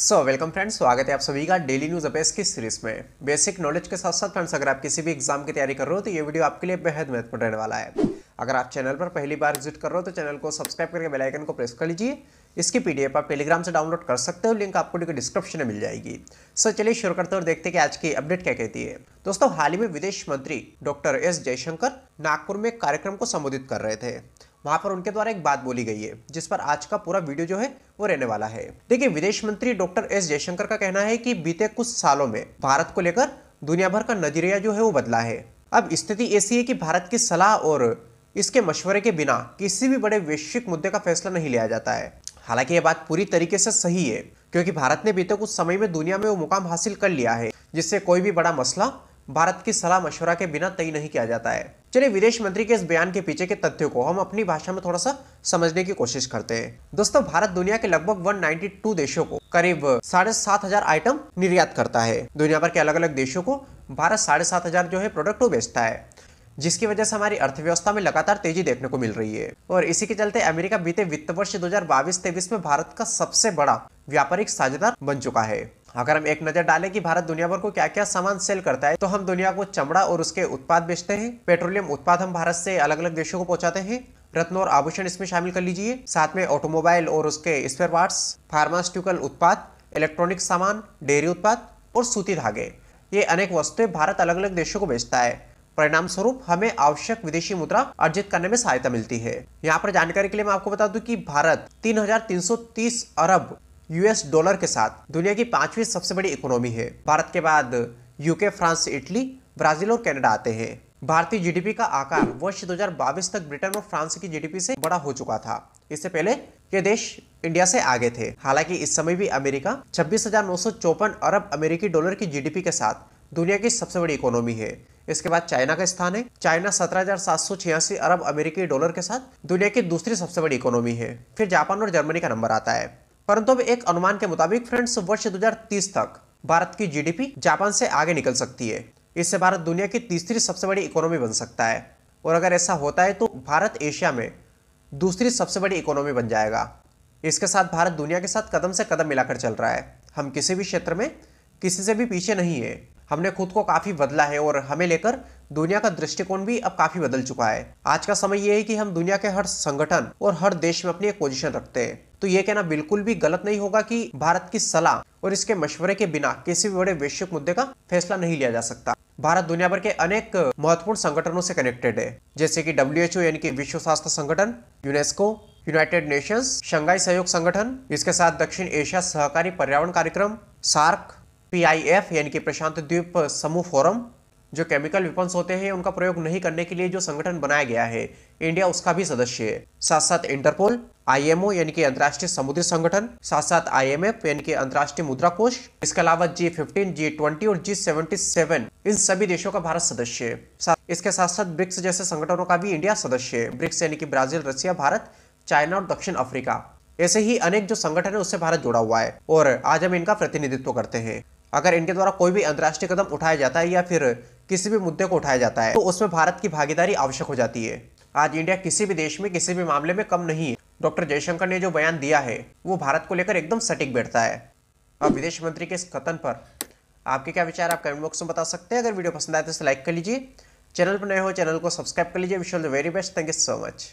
so welcome friends स्वागत है आप सभी का डेली न्यूज़ अपेस की सीरीज में बेसिक नॉलेज के साथ साथ फ्रेंड्स अगर आप किसी भी एग्जाम की तैयारी कर रहे हो तो ये वीडियो आपके लिए बेहद महत्वपूर्ण रहने वाला है अगर आप चैनल पर पहली बार विजिट कर रहे हो तो चैनल को सब्सक्राइब करके बेल आइकन को प्रेस कर लीजिए इसकी पीडीएफ आप टेलीग्राम से डाउनलोड कर सकते हो लिंक आपको डिस्क्रिप्शन में मिल जाएगी सो चलिए शुरू करते हो और देखते हैं कि आज की अपडेट क्या कहती है दोस्तों हाल ही में विदेश मंत्री डॉक्टर एस जयशंकर नागपुर में एक कार्यक्रम को संबोधित कर रहे थे वहां पर उनके द्वारा एक बात बोली गई है जिस पर आज का पूरा वीडियो जो है वो रहने वाला है देखिए विदेश मंत्री डॉक्टर एस जयशंकर का कहना है कि बीते कुछ सालों में भारत को लेकर दुनिया भर का नजरिया जो है वो बदला है अब स्थिति ऐसी है कि भारत की सलाह और इसके मशवरे के बिना किसी भी बड़े वैश्विक मुद्दे का फैसला नहीं लिया जाता है हालांकि ये बात पूरी तरीके से सही है क्योंकि भारत ने बीते कुछ समय में दुनिया में वो मुकाम हासिल कर लिया है जिससे कोई भी बड़ा मसला भारत की सलाह मशवरा के बिना तय नहीं किया जाता है चलिए विदेश मंत्री के इस बयान के पीछे के तथ्यों को हम अपनी भाषा में थोड़ा सा समझने की कोशिश करते हैं दोस्तों भारत दुनिया के लगभग 192 देशों को करीब साढ़े सात हजार आइटम निर्यात करता है दुनिया भर के अलग अलग देशों को भारत साढ़े सात हजार जो है प्रोडक्ट बेचता है जिसकी वजह से हमारी अर्थव्यवस्था में लगातार तेजी देखने को मिल रही है और इसी के चलते अमेरिका बीते वित्त वर्ष दो हजार में भारत का सबसे बड़ा व्यापारिक साझेदार बन चुका है अगर हम एक नज़र डालें कि भारत दुनिया भर को क्या क्या सामान सेल करता है तो हम दुनिया को चमड़ा और उसके उत्पाद बेचते हैं पेट्रोलियम उत्पाद हम भारत से अलग अलग देशों को पहुंचाते हैं रत्न और आभूषण इसमें शामिल कर लीजिए साथ में ऑटोमोबाइल और उसके स्पेयर पार्ट्स फार्मास्यूटिकल उत्पाद इलेक्ट्रॉनिक सामान डेयरी उत्पाद और सूती धागे ये अनेक वस्तुएं भारत अलग अलग देशों को बेचता है परिणाम स्वरूप हमें आवश्यक विदेशी मुद्रा अर्जित करने में सहायता मिलती है यहाँ पर जानकारी के लिए मैं आपको बता दूं कि भारत 3,330 अरब यूएस डॉलर के साथ दुनिया की पांचवी सबसे बड़ी इकोनॉमी है भारत के बाद यूके फ्रांस इटली ब्राजील और कनाडा आते हैं भारतीय जीडीपी का आकार वर्ष 2022 तक ब्रिटेन और फ्रांस की जीडीपी से बड़ा हो चुका था इससे पहले ये देश इंडिया से आगे थे हालांकि इस समय भी अमेरिका छब्बीस अरब अमेरिकी डॉलर की जीडीपी के साथ दुनिया की सबसे बड़ी इकोनॉमी है इसके बाद चाइना का स्थान है चाइना सत्रह अरब अमेरिकी डॉलर के साथ दुनिया की दूसरी सबसे बड़ी इकोनॉमी है फिर जापान और जर्मनी का नंबर आता है परंतु अब एक अनुमान के मुताबिक फ्रेंड्स वर्ष 2030 तक भारत की जीडीपी जापान से आगे निकल सकती है इससे भारत दुनिया की तीसरी सबसे बड़ी इकोनॉमी बन सकता है और अगर ऐसा होता है तो भारत एशिया में दूसरी सबसे बड़ी इकोनॉमी बन जाएगा इसके साथ भारत दुनिया के साथ कदम से कदम मिलाकर चल रहा है हम किसी भी क्षेत्र में किसी से भी पीछे नहीं है हमने खुद को काफ़ी बदला है और हमें लेकर दुनिया का दृष्टिकोण भी अब काफ़ी बदल चुका है आज का समय यह है कि हम दुनिया के हर संगठन और हर देश में अपनी एक पोजीशन रखते हैं तो ये कहना बिल्कुल भी गलत नहीं होगा कि भारत की सलाह और इसके मशवरे के बिना किसी भी बड़े वैश्विक मुद्दे का फैसला नहीं लिया जा सकता भारत दुनिया भर के अनेक महत्वपूर्ण संगठनों से कनेक्टेड है जैसे कि डब्ल्यू यानी कि विश्व स्वास्थ्य संगठन यूनेस्को यूनाइटेड नेशंस शंघाई सहयोग संगठन इसके साथ दक्षिण एशिया सहकारी पर्यावरण कार्यक्रम सार्क पीआईएफ यानी कि प्रशांत द्वीप समूह फोरम जो केमिकल वेपन्स होते हैं उनका प्रयोग नहीं करने के लिए जो संगठन बनाया गया है इंडिया उसका भी सदस्य है साथ साथ इंटरपोल आईएमओ यानी कि अंतर्राष्ट्रीय समुद्री संगठन साथ साथ आईएमएफ यानी कि अंतर्राष्ट्रीय मुद्रा कोष इसके अलावा जी फिफ्टीन जी ट्वेंटी और जी सेवेंटी सेवन इन सभी देशों का भारत सदस्य है साथ इसके साथ साथ ब्रिक्स जैसे संगठनों का भी इंडिया सदस्य है ब्रिक्स यानी कि ब्राजील रशिया भारत चाइना और दक्षिण अफ्रीका ऐसे ही अनेक जो संगठन है उससे भारत जुड़ा हुआ है और आज हम इनका प्रतिनिधित्व करते हैं अगर इनके द्वारा कोई भी अंतर्राष्ट्रीय कदम उठाया जाता है या फिर किसी भी मुद्दे को उठाया जाता है तो उसमें भारत की भागीदारी आवश्यक हो जाती है आज इंडिया किसी भी देश में किसी भी मामले में कम नहीं है डॉक्टर जयशंकर ने जो बयान दिया है वो भारत को लेकर एकदम सटीक बैठता है अब विदेश मंत्री के इस कथन पर आपके क्या विचार आप कमेंट बॉक्स में बता सकते हैं अगर वीडियो पसंद आए तो इसे लाइक कर लीजिए चैनल पर नए हो चैनल को सब्सक्राइब कर लीजिए wish all the very best thank you so much